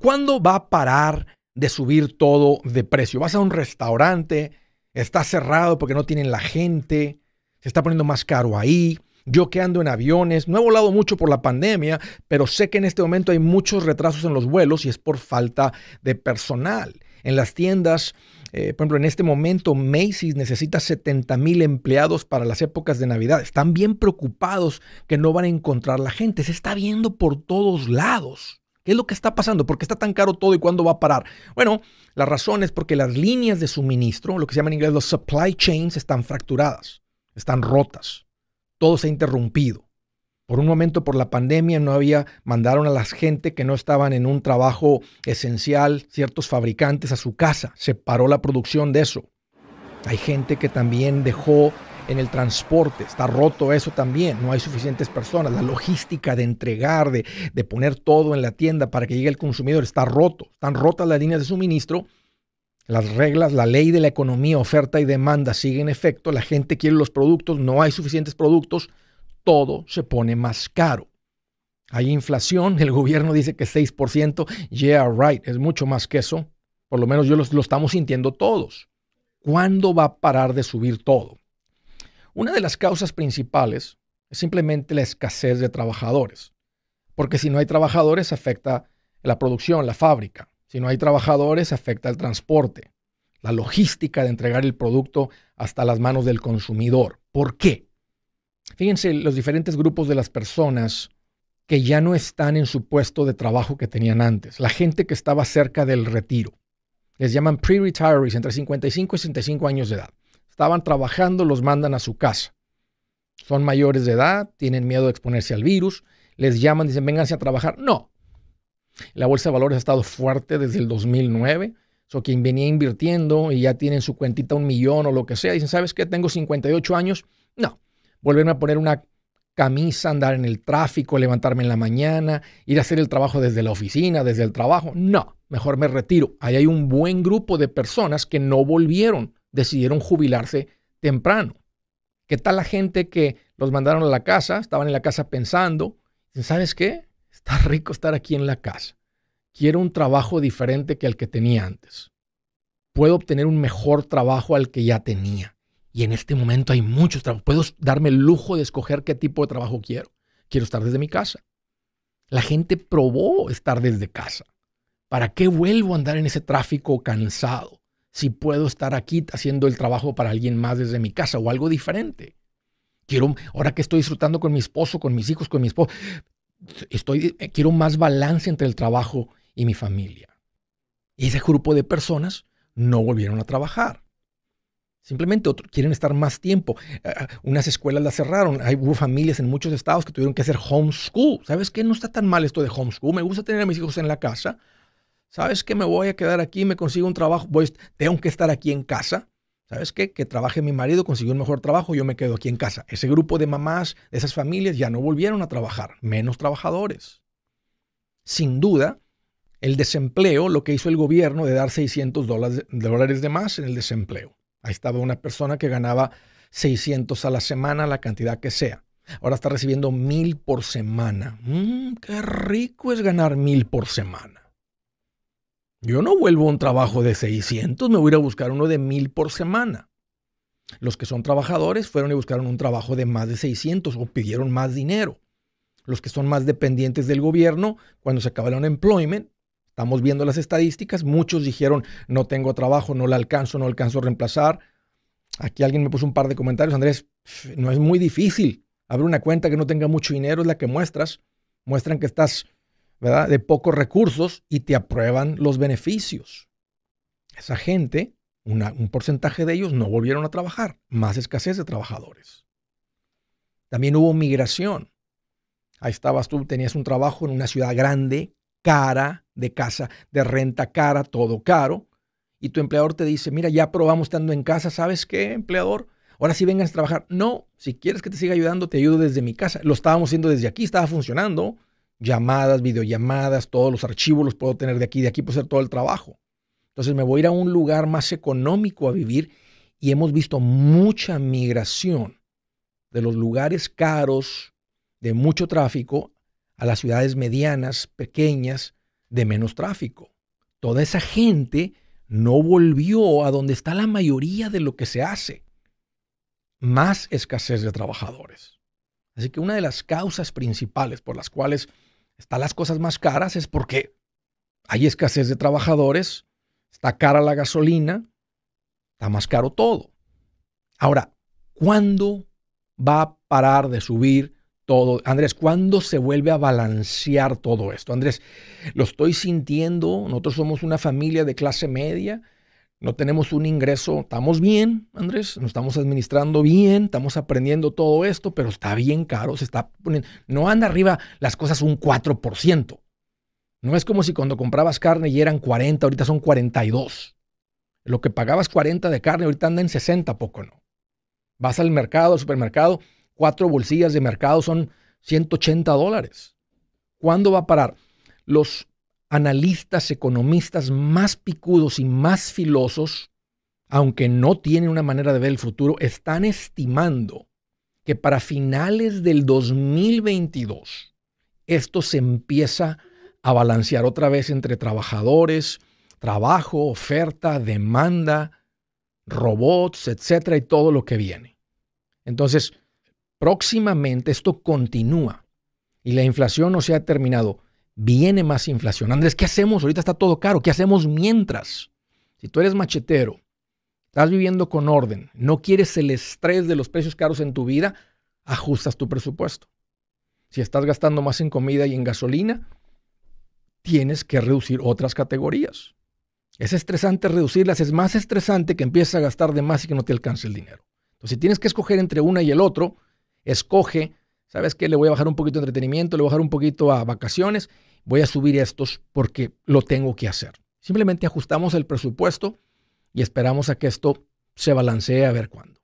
¿Cuándo va a parar de subir todo de precio? Vas a un restaurante, está cerrado porque no tienen la gente, se está poniendo más caro ahí. Yo que ando en aviones, no he volado mucho por la pandemia, pero sé que en este momento hay muchos retrasos en los vuelos y es por falta de personal. En las tiendas, eh, por ejemplo, en este momento Macy's necesita 70 mil empleados para las épocas de Navidad. Están bien preocupados que no van a encontrar la gente. Se está viendo por todos lados. ¿Qué es lo que está pasando? ¿Por qué está tan caro todo y cuándo va a parar? Bueno, la razón es porque las líneas de suministro, lo que se llama en inglés los supply chains, están fracturadas, están rotas. Todo se ha interrumpido. Por un momento, por la pandemia, no había, mandaron a la gente que no estaban en un trabajo esencial, ciertos fabricantes a su casa. Se paró la producción de eso. Hay gente que también dejó en el transporte, está roto eso también, no hay suficientes personas, la logística de entregar, de, poner todo en la tienda para que llegue el consumidor, está roto, están rotas las líneas de suministro, las reglas, la ley de la economía, oferta y demanda siguen en efecto, la gente quiere los productos, no hay suficientes productos, todo se pone más caro. Hay inflación, el gobierno dice que 6%, yeah right, es mucho más que eso, por lo menos yo lo, lo estamos sintiendo todos. ¿Cuándo va a parar de subir todo? Una de las causas principales es simplemente la escasez de trabajadores, porque si no hay trabajadores afecta la producción, la fábrica. Si no hay trabajadores afecta el transporte, la logística de entregar el producto hasta las manos del consumidor. ¿Por qué? Fíjense los diferentes grupos de las personas que ya no están en su puesto de trabajo que tenían antes. La gente que estaba cerca del retiro. Les llaman pre-retirees entre 55 y 65 años de edad estaban trabajando, los mandan a su casa. Son mayores de edad, tienen miedo de exponerse al virus, les llaman, dicen, vénganse a trabajar. No. La bolsa de valores ha estado fuerte desde el 2009. o quien venía invirtiendo y ya tienen su cuentita un millón o lo que sea, dicen, ¿sabes qué? Tengo 58 años. No. Volverme a poner una camisa, andar en el tráfico, levantarme en la mañana, ir a hacer el trabajo desde la oficina, desde el trabajo. No, mejor me retiro. Ahí hay un buen grupo de personas que no volvieron decidieron jubilarse temprano. ¿Qué tal la gente que los mandaron a la casa? Estaban en la casa pensando, ¿sabes qué? Está rico estar aquí en la casa. Quiero un trabajo diferente que el que tenía antes. Puedo obtener un mejor trabajo al que ya tenía. Y en este momento hay muchos trabajos. Puedo darme el lujo de escoger qué tipo de trabajo quiero. Quiero estar desde mi casa. La gente probó estar desde casa. ¿Para qué vuelvo a andar en ese tráfico cansado? si puedo estar aquí haciendo el trabajo para alguien más desde mi casa o algo diferente. Quiero, ahora que estoy disfrutando con mi esposo, con mis hijos, con mi esposo, estoy, eh, quiero más balance entre el trabajo y mi familia. Y ese grupo de personas no volvieron a trabajar. Simplemente quieren estar más tiempo. Eh, eh, unas escuelas las cerraron. Hay, hubo familias en muchos estados que tuvieron que hacer homeschool. ¿Sabes qué? No está tan mal esto de homeschool. Me gusta tener a mis hijos en la casa, ¿Sabes qué? me voy a quedar aquí, me consigo un trabajo? tengo que estar aquí en casa. ¿Sabes qué? Que trabaje mi marido, consiguió un mejor trabajo, yo me quedo aquí en casa. Ese grupo de mamás, de esas familias, ya no volvieron a trabajar, menos trabajadores. Sin duda, el desempleo, lo que hizo el gobierno de dar 600 dólares de más en el desempleo. Ahí estaba una persona que ganaba 600 a la semana, la cantidad que sea. Ahora está recibiendo mil por semana. Mm, qué rico es ganar mil por semana. Yo no vuelvo a un trabajo de 600, me voy a ir a buscar uno de 1000 por semana. Los que son trabajadores fueron y buscaron un trabajo de más de 600 o pidieron más dinero. Los que son más dependientes del gobierno, cuando se acaba el unemployment, estamos viendo las estadísticas, muchos dijeron, no tengo trabajo, no la alcanzo, no alcanzo a reemplazar. Aquí alguien me puso un par de comentarios, Andrés, no es muy difícil. abrir una cuenta que no tenga mucho dinero, es la que muestras. Muestran que estás de pocos recursos y te aprueban los beneficios. Esa gente, un porcentaje de ellos no volvieron a trabajar, más escasez de trabajadores. También hubo migración. Ahí estabas tú, tenías un trabajo en una ciudad grande, cara, de casa, de renta cara, todo caro. Y tu empleador te dice, mira, ya probamos estando en casa, ¿sabes qué, empleador? Ahora sí vengas a trabajar. No, si quieres que te siga ayudando, te ayudo desde mi casa. Lo estábamos haciendo desde aquí, estaba funcionando llamadas, videollamadas, todos los archivos los puedo tener de aquí, de aquí puedo hacer todo el trabajo. Entonces me voy a ir a un lugar más económico a vivir y hemos visto mucha migración de los lugares caros, de mucho tráfico, a las ciudades medianas, pequeñas, de menos tráfico. Toda esa gente no volvió a donde está la mayoría de lo que se hace. Más escasez de trabajadores. Así que una de las causas principales por las cuales están las cosas más caras es porque hay escasez de trabajadores, está cara la gasolina, está más caro todo. Ahora, ¿cuándo va a parar de subir todo? Andrés, ¿cuándo se vuelve a balancear todo esto? Andrés, lo estoy sintiendo, nosotros somos una familia de clase media, no tenemos un ingreso, estamos bien, Andrés, nos estamos administrando bien, estamos aprendiendo todo esto, pero está bien caro, se está no anda arriba las cosas un 4%. No es como si cuando comprabas carne y eran 40, ahorita son 42. Lo que pagabas 40 de carne, ahorita anda en 60, poco no. Vas al mercado, al supermercado, cuatro bolsillas de mercado son 180 dólares. ¿Cuándo va a parar? Los analistas economistas más picudos y más filosos, aunque no tienen una manera de ver el futuro, están estimando que para finales del 2022 esto se empieza a balancear otra vez entre trabajadores, trabajo, oferta, demanda, robots, etcétera, y todo lo que viene. Entonces, próximamente esto continúa y la inflación no se ha terminado viene más inflación. Andrés, ¿qué hacemos? Ahorita está todo caro. ¿Qué hacemos mientras? Si tú eres machetero, estás viviendo con orden, no quieres el estrés de los precios caros en tu vida, ajustas tu presupuesto. Si estás gastando más en comida y en gasolina, tienes que reducir otras categorías. Es estresante reducirlas, es más estresante que empieces a gastar de más y que no te alcance el dinero. Entonces, si tienes que escoger entre una y el otro, escoge ¿sabes qué? Le voy a bajar un poquito de entretenimiento, le voy a bajar un poquito a vacaciones, voy a subir estos porque lo tengo que hacer. Simplemente ajustamos el presupuesto y esperamos a que esto se balancee a ver cuándo.